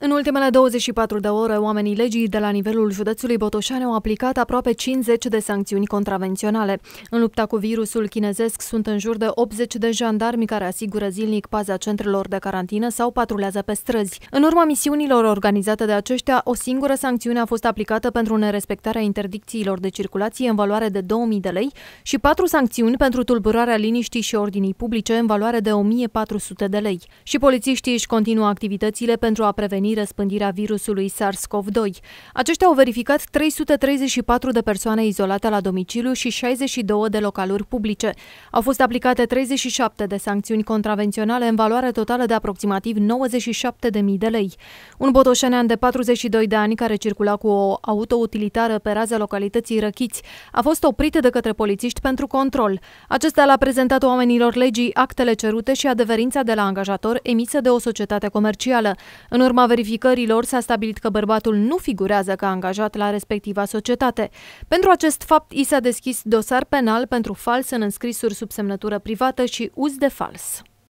În ultimele 24 de ore, oamenii legii de la nivelul județului Botoșani au aplicat aproape 50 de sancțiuni contravenționale. În lupta cu virusul chinezesc sunt în jur de 80 de jandarmi care asigură zilnic paza centrelor de carantină sau patrulează pe străzi. În urma misiunilor organizate de aceștia, o singură sancțiune a fost aplicată pentru nerespectarea interdicțiilor de circulație în valoare de 2000 de lei și patru sancțiuni pentru tulburarea liniștii și ordinii publice în valoare de 1400 de lei. Și polițiștii își continuă activitățile pentru a preveni preveni răspândirea virusului SARS-CoV-2. Aceștia au verificat 334 de persoane izolate la domiciliu și 62 de localuri publice. Au fost aplicate 37 de sancțiuni contravenționale în valoare totală de aproximativ 97.000 de lei. Un botoșenean de 42 de ani care circula cu o autoutilitară pe raza localității Răchiți a fost oprit de către polițiști pentru control. Acesta l-a prezentat oamenilor legii actele cerute și adeverința de la angajator emisă de o societate comercială. În urma verificărilor s-a stabilit că bărbatul nu figurează ca angajat la respectiva societate. Pentru acest fapt, i s-a deschis dosar penal pentru fals în înscrisuri sub semnătură privată și uz de fals.